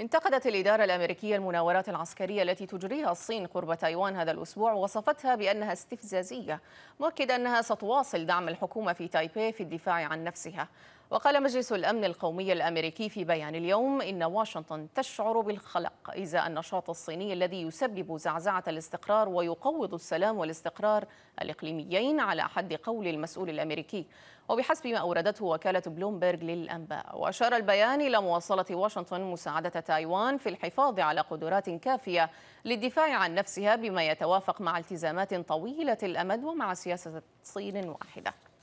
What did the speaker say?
انتقدت الإدارة الأمريكية المناورات العسكرية التي تجريها الصين قرب تايوان هذا الأسبوع ووصفتها بأنها استفزازية مؤكدة أنها ستواصل دعم الحكومة في تايبي في الدفاع عن نفسها وقال مجلس الأمن القومي الأمريكي في بيان اليوم إن واشنطن تشعر بالخلق إزاء النشاط الصيني الذي يسبب زعزعة الاستقرار ويقوض السلام والاستقرار الإقليميين على حد قول المسؤول الأمريكي وبحسب ما أوردته وكالة بلومبرج للأنباء وأشار البيان إلى مواصلة واشنطن مساعدة تايوان في الحفاظ على قدرات كافية للدفاع عن نفسها بما يتوافق مع التزامات طويلة الأمد ومع سياسة صين واحدة